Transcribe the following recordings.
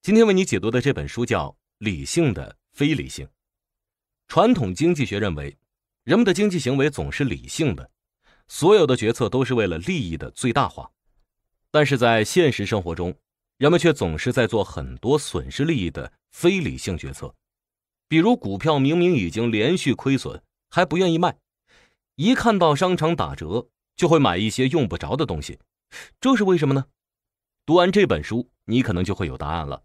今天为你解读的这本书叫《理性的非理性》。传统经济学认为，人们的经济行为总是理性的，所有的决策都是为了利益的最大化。但是在现实生活中，人们却总是在做很多损失利益的非理性决策，比如股票明明已经连续亏损，还不愿意卖；一看到商场打折，就会买一些用不着的东西。这是为什么呢？读完这本书，你可能就会有答案了。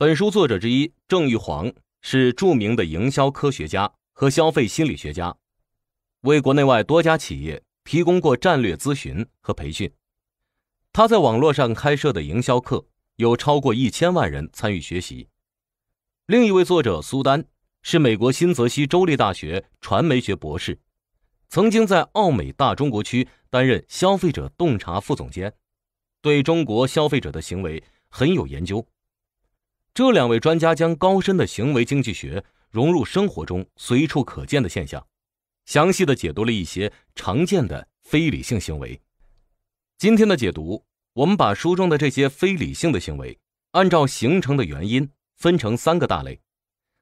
本书作者之一郑玉煌是著名的营销科学家和消费心理学家，为国内外多家企业提供过战略咨询和培训。他在网络上开设的营销课有超过一千万人参与学习。另一位作者苏丹是美国新泽西州立大学传媒学博士，曾经在奥美大中国区担任消费者洞察副总监，对中国消费者的行为很有研究。这两位专家将高深的行为经济学融入生活中随处可见的现象，详细的解读了一些常见的非理性行为。今天的解读，我们把书中的这些非理性的行为，按照形成的原因分成三个大类，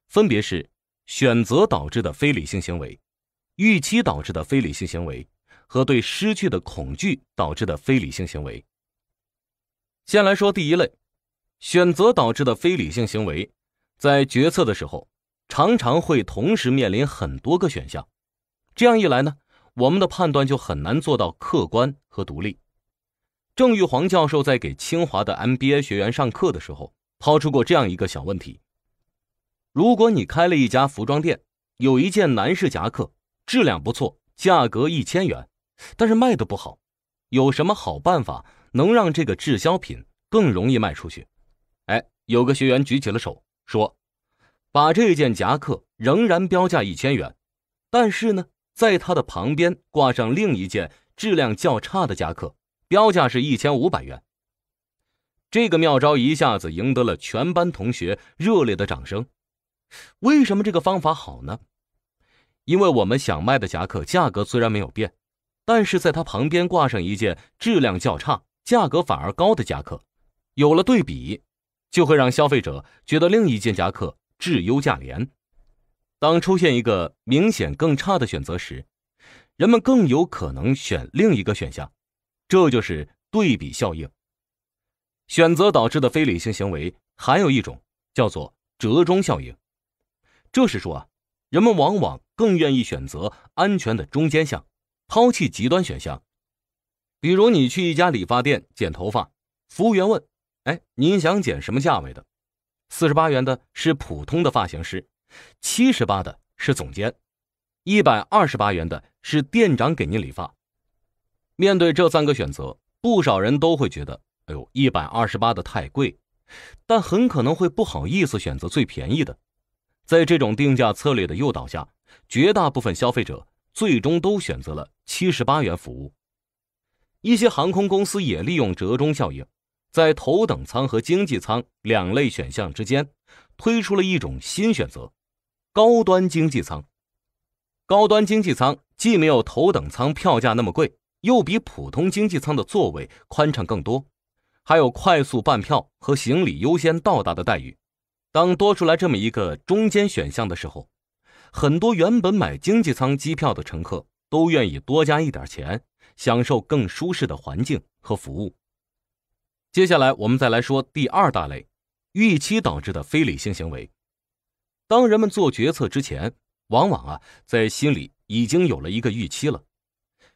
分别是选择导致的非理性行为、预期导致的非理性行为和对失去的恐惧导致的非理性行为。先来说第一类。选择导致的非理性行为，在决策的时候，常常会同时面临很多个选项。这样一来呢，我们的判断就很难做到客观和独立。郑玉黄教授在给清华的 MBA 学员上课的时候，抛出过这样一个小问题：如果你开了一家服装店，有一件男士夹克，质量不错，价格一千元，但是卖的不好，有什么好办法能让这个滞销品更容易卖出去？有个学员举起了手，说：“把这件夹克仍然标价一千元，但是呢，在它的旁边挂上另一件质量较差的夹克，标价是一千五百元。”这个妙招一下子赢得了全班同学热烈的掌声。为什么这个方法好呢？因为我们想卖的夹克价格虽然没有变，但是在它旁边挂上一件质量较差、价格反而高的夹克，有了对比。就会让消费者觉得另一件夹克质优价廉。当出现一个明显更差的选择时，人们更有可能选另一个选项，这就是对比效应。选择导致的非理性行为还有一种叫做折中效应，这是说啊，人们往往更愿意选择安全的中间项，抛弃极端选项。比如你去一家理发店剪头发，服务员问。哎，您想剪什么价位的？四十八元的是普通的发型师，七十八的是总监，一百二十八元的是店长给您理发。面对这三个选择，不少人都会觉得，哎呦，一百二十八的太贵，但很可能会不好意思选择最便宜的。在这种定价策略的诱导下，绝大部分消费者最终都选择了七十八元服务。一些航空公司也利用折中效应。在头等舱和经济舱两类选项之间，推出了一种新选择——高端经济舱。高端经济舱既没有头等舱票价那么贵，又比普通经济舱的座位宽敞更多，还有快速办票和行李优先到达的待遇。当多出来这么一个中间选项的时候，很多原本买经济舱机票的乘客都愿意多加一点钱，享受更舒适的环境和服务。接下来，我们再来说第二大类，预期导致的非理性行为。当人们做决策之前，往往啊在心里已经有了一个预期了。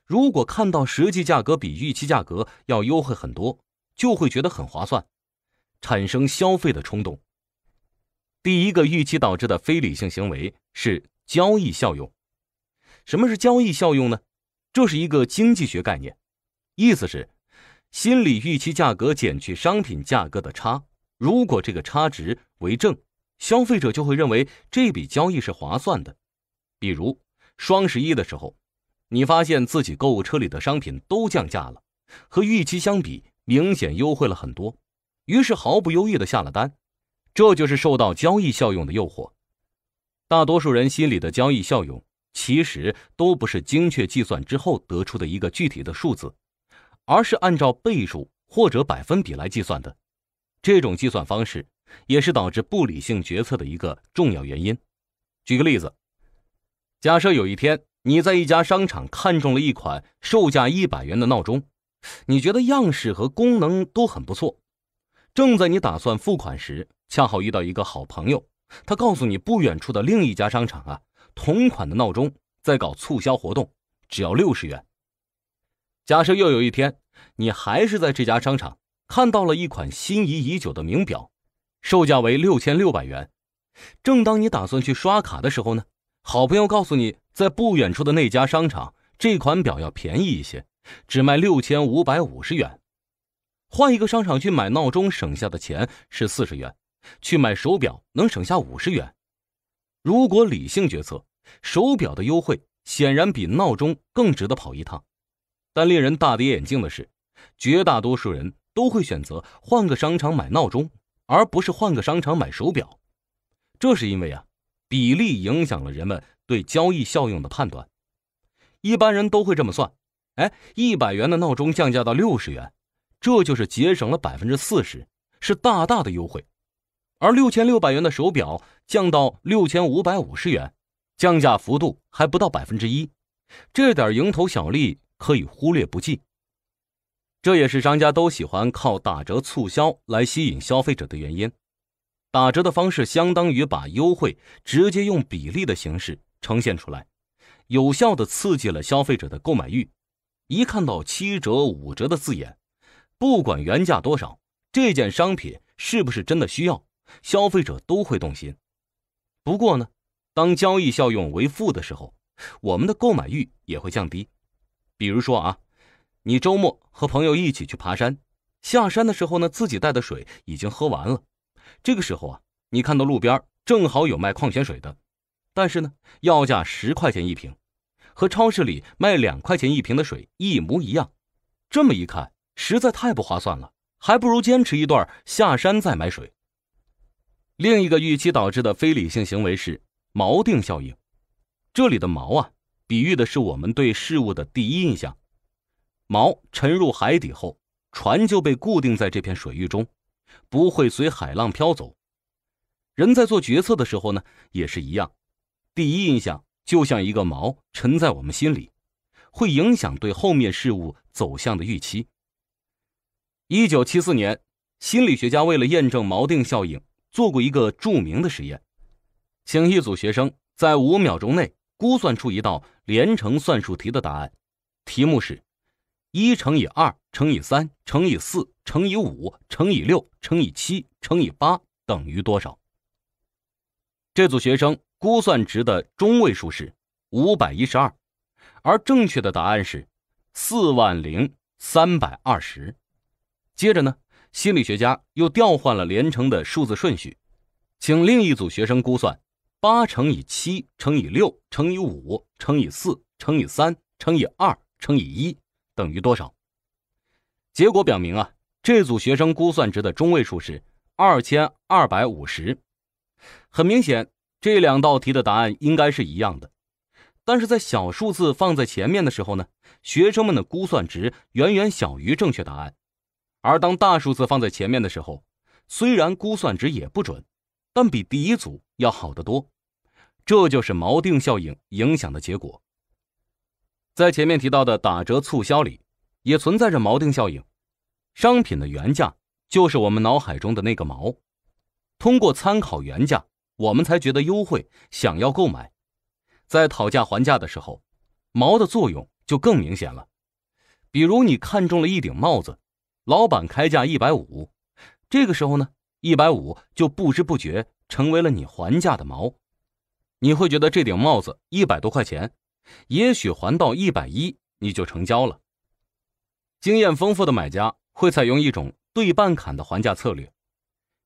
如果看到实际价格比预期价格要优惠很多，就会觉得很划算，产生消费的冲动。第一个预期导致的非理性行为是交易效用。什么是交易效用呢？这是一个经济学概念，意思是。心理预期价格减去商品价格的差，如果这个差值为正，消费者就会认为这笔交易是划算的。比如双十一的时候，你发现自己购物车里的商品都降价了，和预期相比明显优惠了很多，于是毫不犹豫的下了单。这就是受到交易效用的诱惑。大多数人心里的交易效用其实都不是精确计算之后得出的一个具体的数字。而是按照倍数或者百分比来计算的，这种计算方式也是导致不理性决策的一个重要原因。举个例子，假设有一天你在一家商场看中了一款售价一百元的闹钟，你觉得样式和功能都很不错。正在你打算付款时，恰好遇到一个好朋友，他告诉你不远处的另一家商场啊，同款的闹钟在搞促销活动，只要六十元。假设又有一天，你还是在这家商场看到了一款心仪已久的名表，售价为六千六百元。正当你打算去刷卡的时候呢，好朋友告诉你，在不远处的那家商场，这款表要便宜一些，只卖六千五百五十元。换一个商场去买闹钟，省下的钱是四十元；去买手表，能省下五十元。如果理性决策，手表的优惠显然比闹钟更值得跑一趟。但令人大跌眼镜的是，绝大多数人都会选择换个商场买闹钟，而不是换个商场买手表。这是因为啊，比例影响了人们对交易效用的判断。一般人都会这么算：哎，一百元的闹钟降价到六十元，这就是节省了百分之四十，是大大的优惠；而六千六百元的手表降到六千五百五十元，降价幅度还不到百分之一，这点蝇头小利。可以忽略不计，这也是商家都喜欢靠打折促销来吸引消费者的原因。打折的方式相当于把优惠直接用比例的形式呈现出来，有效的刺激了消费者的购买欲。一看到七折、五折的字眼，不管原价多少，这件商品是不是真的需要，消费者都会动心。不过呢，当交易效用为负的时候，我们的购买欲也会降低。比如说啊，你周末和朋友一起去爬山，下山的时候呢，自己带的水已经喝完了。这个时候啊，你看到路边正好有卖矿泉水的，但是呢，要价十块钱一瓶，和超市里卖两块钱一瓶的水一模一样。这么一看，实在太不划算了，还不如坚持一段下山再买水。另一个预期导致的非理性行为是锚定效应，这里的锚啊。比喻的是我们对事物的第一印象。锚沉入海底后，船就被固定在这片水域中，不会随海浪飘走。人在做决策的时候呢，也是一样，第一印象就像一个锚沉在我们心里，会影响对后面事物走向的预期。一九七四年，心理学家为了验证锚定效应，做过一个著名的实验，请一组学生在五秒钟内估算出一道。连乘算术题的答案，题目是：一乘以二乘以三乘以四乘以五乘以六乘以七乘以八等于多少？这组学生估算值的中位数是五百一十二，而正确的答案是四万零三百二十。接着呢，心理学家又调换了连乘的数字顺序，请另一组学生估算。八乘以七乘以六乘以五乘以四乘以三乘以二乘以一等于多少？结果表明啊，这组学生估算值的中位数是二千二百五十。很明显，这两道题的答案应该是一样的。但是在小数字放在前面的时候呢，学生们的估算值远远小于正确答案；而当大数字放在前面的时候，虽然估算值也不准，但比第一组要好得多。这就是锚定效应影响的结果。在前面提到的打折促销里，也存在着锚定效应。商品的原价就是我们脑海中的那个锚，通过参考原价，我们才觉得优惠，想要购买。在讨价还价的时候，锚的作用就更明显了。比如你看中了一顶帽子，老板开价一百五，这个时候呢，一百五就不知不觉成为了你还价的锚。你会觉得这顶帽子一百多块钱，也许还到一百一你就成交了。经验丰富的买家会采用一种对半砍的还价策略，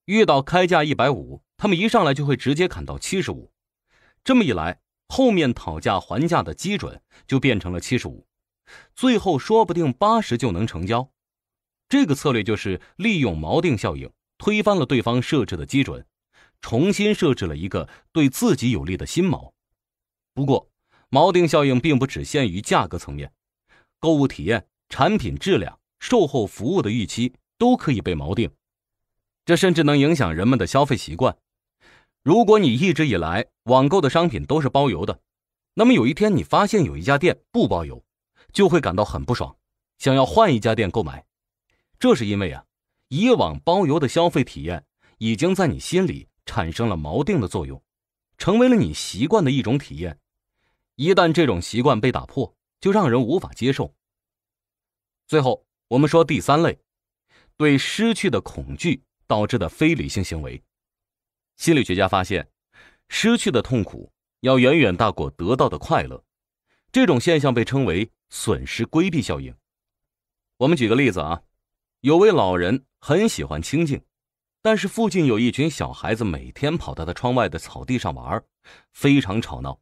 遇到开价一百五，他们一上来就会直接砍到七十五，这么一来，后面讨价还价的基准就变成了七十五，最后说不定八十就能成交。这个策略就是利用锚定效应，推翻了对方设置的基准。重新设置了一个对自己有利的新锚。不过，锚定效应并不只限于价格层面，购物体验、产品质量、售后服务的预期都可以被锚定。这甚至能影响人们的消费习惯。如果你一直以来网购的商品都是包邮的，那么有一天你发现有一家店不包邮，就会感到很不爽，想要换一家店购买。这是因为啊，以往包邮的消费体验已经在你心里。产生了锚定的作用，成为了你习惯的一种体验。一旦这种习惯被打破，就让人无法接受。最后，我们说第三类，对失去的恐惧导致的非理性行为。心理学家发现，失去的痛苦要远远大过得到的快乐，这种现象被称为损失规避效应。我们举个例子啊，有位老人很喜欢清静，但是附近有一群小孩子每天跑到他窗外的草地上玩，非常吵闹。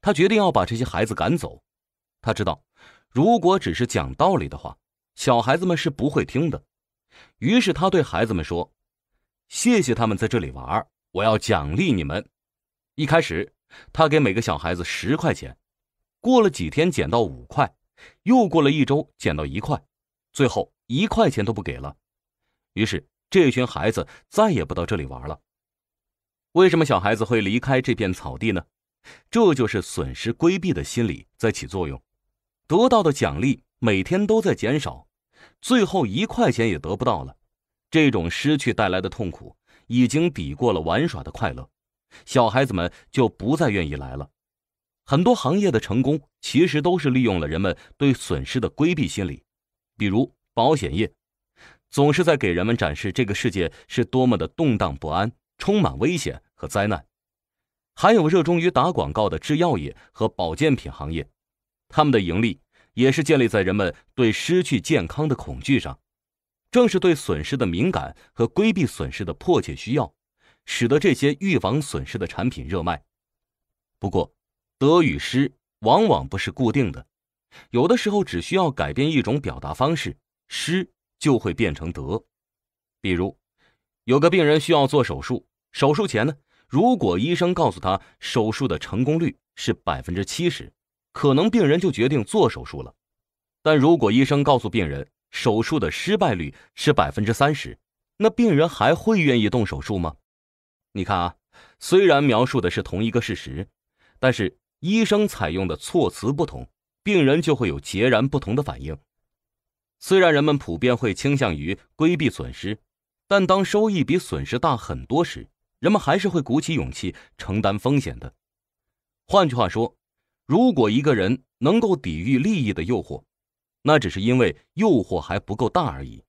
他决定要把这些孩子赶走。他知道，如果只是讲道理的话，小孩子们是不会听的。于是他对孩子们说：“谢谢他们在这里玩，我要奖励你们。”一开始，他给每个小孩子十块钱。过了几天，减到五块；又过了一周，减到一块；最后一块钱都不给了。于是。这群孩子再也不到这里玩了。为什么小孩子会离开这片草地呢？这就是损失规避的心理在起作用。得到的奖励每天都在减少，最后一块钱也得不到了。这种失去带来的痛苦已经抵过了玩耍的快乐，小孩子们就不再愿意来了。很多行业的成功其实都是利用了人们对损失的规避心理，比如保险业。总是在给人们展示这个世界是多么的动荡不安，充满危险和灾难。还有热衷于打广告的制药业和保健品行业，他们的盈利也是建立在人们对失去健康的恐惧上。正是对损失的敏感和规避损失的迫切需要，使得这些预防损失的产品热卖。不过，得与失往往不是固定的，有的时候只需要改变一种表达方式，失。就会变成德。比如，有个病人需要做手术，手术前呢，如果医生告诉他手术的成功率是百分之七十，可能病人就决定做手术了。但如果医生告诉病人手术的失败率是百分之三十，那病人还会愿意动手术吗？你看啊，虽然描述的是同一个事实，但是医生采用的措辞不同，病人就会有截然不同的反应。虽然人们普遍会倾向于规避损失，但当收益比损失大很多时，人们还是会鼓起勇气承担风险的。换句话说，如果一个人能够抵御利益的诱惑，那只是因为诱惑还不够大而已。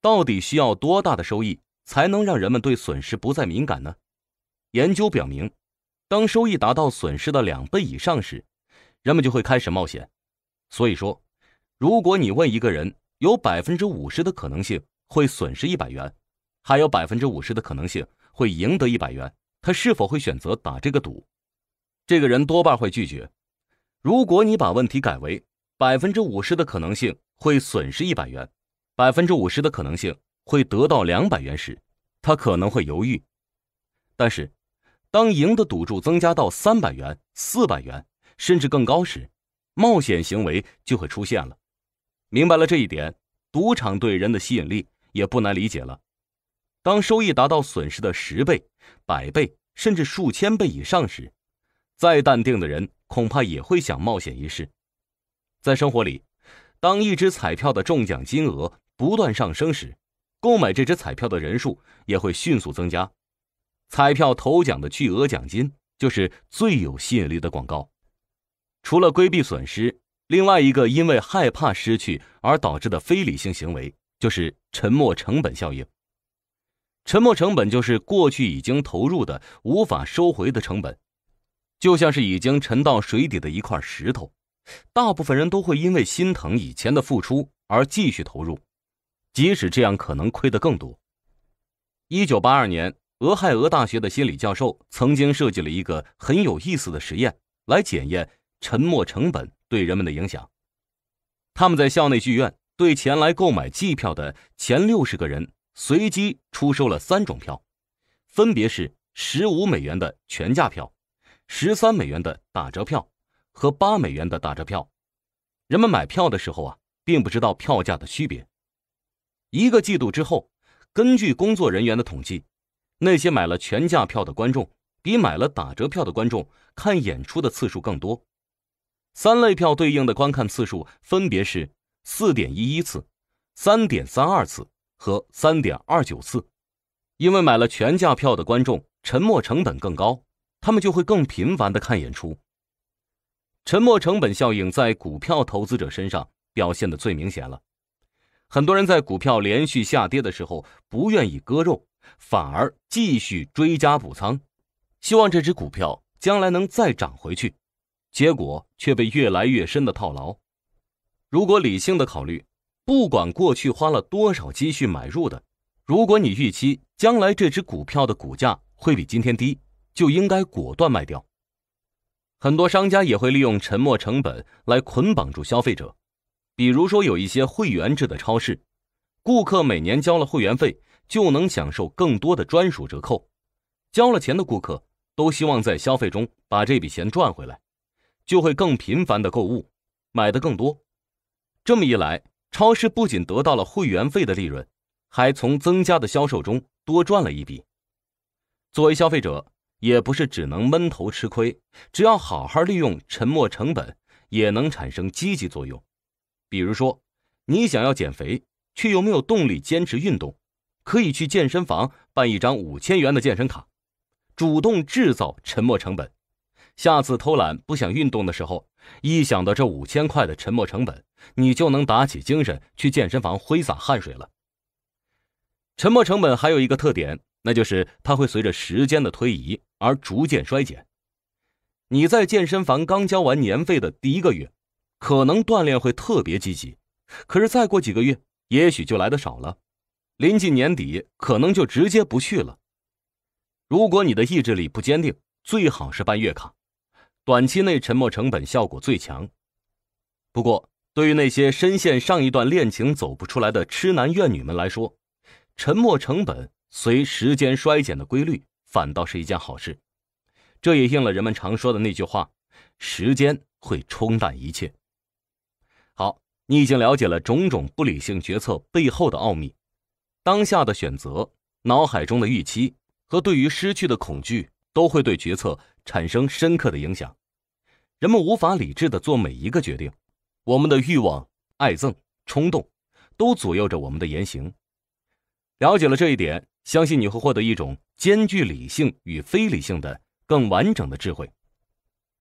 到底需要多大的收益才能让人们对损失不再敏感呢？研究表明，当收益达到损失的两倍以上时，人们就会开始冒险。所以说。如果你问一个人有百分之五十的可能性会损失一百元，还有百分之五十的可能性会赢得一百元，他是否会选择打这个赌？这个人多半会拒绝。如果你把问题改为百分之五十的可能性会损失一百元，百分之五十的可能性会得到两百元时，他可能会犹豫。但是，当赢的赌注增加到三百元、四百元甚至更高时，冒险行为就会出现了。明白了这一点，赌场对人的吸引力也不难理解了。当收益达到损失的十倍、百倍，甚至数千倍以上时，再淡定的人恐怕也会想冒险一试。在生活里，当一只彩票的中奖金额不断上升时，购买这只彩票的人数也会迅速增加。彩票头奖的巨额奖金就是最有吸引力的广告。除了规避损失。另外一个因为害怕失去而导致的非理性行为，就是沉没成本效应。沉没成本就是过去已经投入的无法收回的成本，就像是已经沉到水底的一块石头。大部分人都会因为心疼以前的付出而继续投入，即使这样可能亏得更多。一九八二年，俄亥俄大学的心理教授曾经设计了一个很有意思的实验，来检验沉没成本。对人们的影响。他们在校内剧院对前来购买季票的前六十个人随机出售了三种票，分别是十五美元的全价票、十三美元的打折票和八美元的打折票。人们买票的时候啊，并不知道票价的区别。一个季度之后，根据工作人员的统计，那些买了全价票的观众比买了打折票的观众看演出的次数更多。三类票对应的观看次数分别是四点一一次、三点三二次和三点二九次。因为买了全价票的观众，沉没成本更高，他们就会更频繁的看演出。沉没成本效应在股票投资者身上表现得最明显了。很多人在股票连续下跌的时候，不愿意割肉，反而继续追加补仓，希望这只股票将来能再涨回去。结果却被越来越深的套牢。如果理性的考虑，不管过去花了多少积蓄买入的，如果你预期将来这只股票的股价会比今天低，就应该果断卖掉。很多商家也会利用沉没成本来捆绑住消费者。比如说，有一些会员制的超市，顾客每年交了会员费，就能享受更多的专属折扣。交了钱的顾客都希望在消费中把这笔钱赚回来。就会更频繁的购物，买的更多。这么一来，超市不仅得到了会员费的利润，还从增加的销售中多赚了一笔。作为消费者，也不是只能闷头吃亏，只要好好利用沉没成本，也能产生积极作用。比如说，你想要减肥，却又没有动力坚持运动，可以去健身房办一张五千元的健身卡，主动制造沉没成本。下次偷懒不想运动的时候，一想到这五千块的沉没成本，你就能打起精神去健身房挥洒汗水了。沉没成本还有一个特点，那就是它会随着时间的推移而逐渐衰减。你在健身房刚交完年费的第一个月，可能锻炼会特别积极，可是再过几个月，也许就来的少了，临近年底可能就直接不去了。如果你的意志力不坚定，最好是办月卡。短期内沉默成本效果最强。不过，对于那些深陷上一段恋情走不出来的痴男怨女们来说，沉默成本随时间衰减的规律反倒是一件好事。这也应了人们常说的那句话：时间会冲淡一切。好，你已经了解了种种不理性决策背后的奥秘。当下的选择、脑海中的预期和对于失去的恐惧，都会对决策。产生深刻的影响，人们无法理智的做每一个决定，我们的欲望、爱憎、冲动都左右着我们的言行。了解了这一点，相信你会获得一种兼具理性与非理性的更完整的智慧。